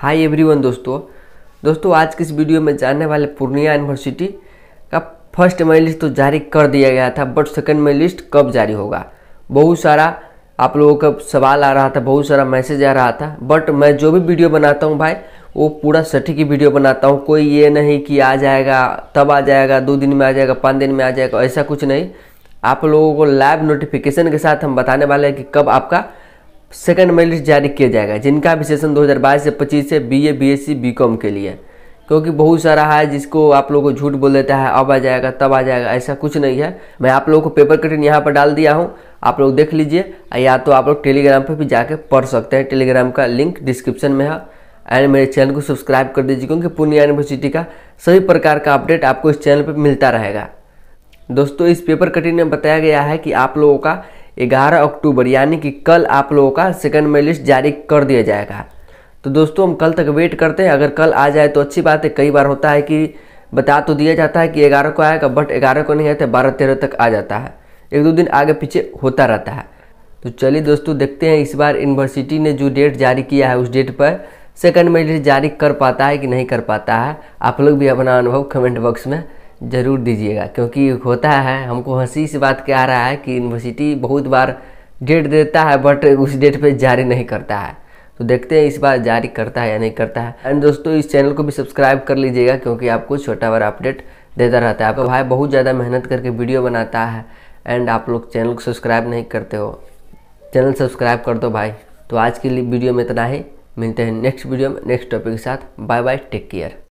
hi everyone दोस्तों दोस्तों आज के इस वीडियो में जानने वाले पूर्णिया यूनिवर्सिटी का फर्स्ट मई लिस्ट तो जारी कर दिया गया था बट सेकंड मई लिस्ट कब जारी होगा बहुत सारा आप लोगों का सवाल आ रहा था बहुत सारा मैसेज आ रहा था बट मैं जो भी वीडियो बनाता हूँ भाई वो पूरा सटीक ही वीडियो बनाता हूँ कोई ये नहीं कि आ जाएगा तब आ जाएगा दो दिन में आ जाएगा पाँच दिन में आ जाएगा ऐसा कुछ नहीं आप लोगों को लाइव नोटिफिकेशन के साथ हम बताने वाले हैं कि कब आपका सेकंड मेरिट लिस्ट जारी किया जाएगा जिनका विशेषण 2022 से 25 से बीए बीएससी बीकॉम के लिए क्योंकि बहुत सारा है जिसको आप लोगों को झूठ बोल देता है अब आ जाएगा तब आ जाएगा ऐसा कुछ नहीं है मैं आप लोगों को पेपर कटिंग यहाँ पर डाल दिया हूँ आप लोग देख लीजिए या तो आप लोग टेलीग्राम पर भी जाके पढ़ सकते हैं टेलीग्राम का लिंक डिस्क्रिप्शन में है एंड मेरे चैनल को सब्सक्राइब कर दीजिए क्योंकि पूर्णिया यूनिवर्सिटी का सभी प्रकार का अपडेट आपको इस चैनल पर मिलता रहेगा दोस्तों इस पेपर कटिंग में बताया गया है कि आप लोगों का 11 अक्टूबर यानी कि कल आप लोगों का सेकंड में लिस्ट जारी कर दिया जाएगा तो दोस्तों हम कल तक वेट करते हैं अगर कल आ जाए तो अच्छी बात है कई बार होता है कि बता तो दिया जाता है कि ग्यारह को आएगा बट ग्यारह को नहीं आता तो बारह तेरह तक आ जाता है एक दो दिन आगे पीछे होता रहता है तो चलिए दोस्तों देखते हैं इस बार यूनिवर्सिटी ने जो डेट जारी किया है उस डेट पर सेकंड मेरिट जारी कर पाता है कि नहीं कर पाता है आप लोग भी अपना अनुभव कमेंट बॉक्स में ज़रूर दीजिएगा क्योंकि होता है हमको हंसी इस बात के आ रहा है कि यूनिवर्सिटी बहुत बार डेट देता है बट उस डेट पे जारी नहीं करता है तो देखते हैं इस बार जारी करता है या नहीं करता है एंड दोस्तों इस चैनल को भी सब्सक्राइब कर लीजिएगा क्योंकि आपको छोटा बड़ा अपडेट देता रहता है आपका भाई बहुत ज़्यादा मेहनत करके वीडियो बनाता है एंड आप लोग चैनल को सब्सक्राइब नहीं करते हो चैनल सब्सक्राइब कर दो भाई तो आज के लिए वीडियो में इतना ही मिलते हैं नेक्स्ट वीडियो में नेक्स्ट टॉपिक के साथ बाय बाय टेक केयर